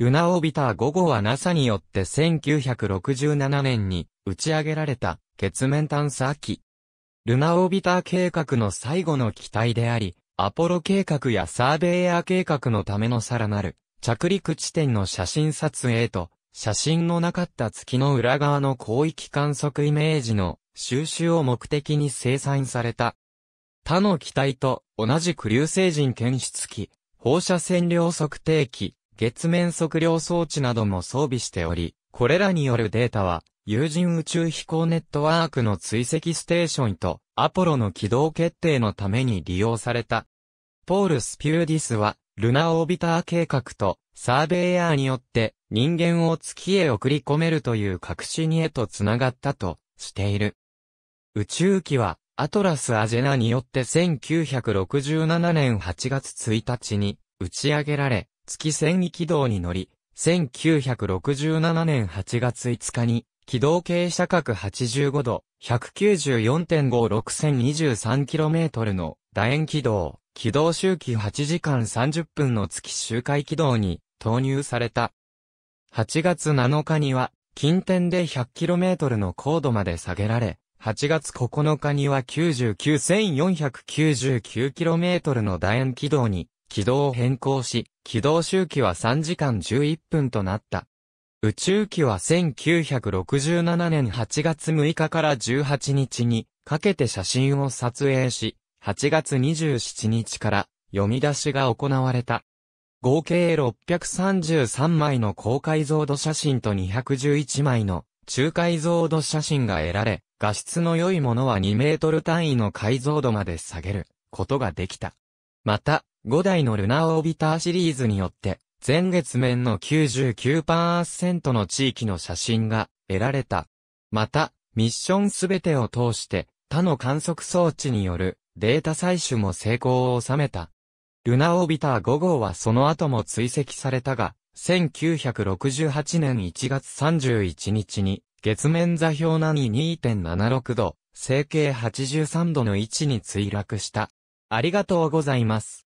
ルナオービター5号は NASA によって1967年に打ち上げられた月面探査機。ルナオービター計画の最後の機体であり、アポロ計画やサーベイヤー計画のためのさらなる着陸地点の写真撮影と写真のなかった月の裏側の広域観測イメージの収集を目的に生産された。他の機体と同じく流星人検出機、放射線量測定器、月面測量装置なども装備しており、これらによるデータは、有人宇宙飛行ネットワークの追跡ステーションと、アポロの軌道決定のために利用された。ポール・スピューディスは、ルナオービター計画と、サーベイアーによって、人間を月へ送り込めるという革新へと繋がったと、している。宇宙機は、アトラス・アジェナによって1967年8月1日に、打ち上げられ、月遷移軌道に乗り、1967年8月5日に、軌道傾斜角85度、194.56023km の楕円軌道、軌道周期8時間30分の月周回軌道に投入された。8月7日には、近点で 100km の高度まで下げられ、8月9日には 99499km の楕円軌道に軌道を変更し、軌道周期は3時間11分となった。宇宙機は1967年8月6日から18日にかけて写真を撮影し、8月27日から読み出しが行われた。合計633枚の高解像度写真と211枚の中解像度写真が得られ、画質の良いものは2メートル単位の解像度まで下げることができた。また、5台のルナーオービターシリーズによって、前月面の99%の地域の写真が得られた。また、ミッションすべてを通して他の観測装置によるデータ採取も成功を収めた。ルナオービター5号はその後も追跡されたが、1968年1月31日に月面座標なに2.76度、成形83度の位置に墜落した。ありがとうございます。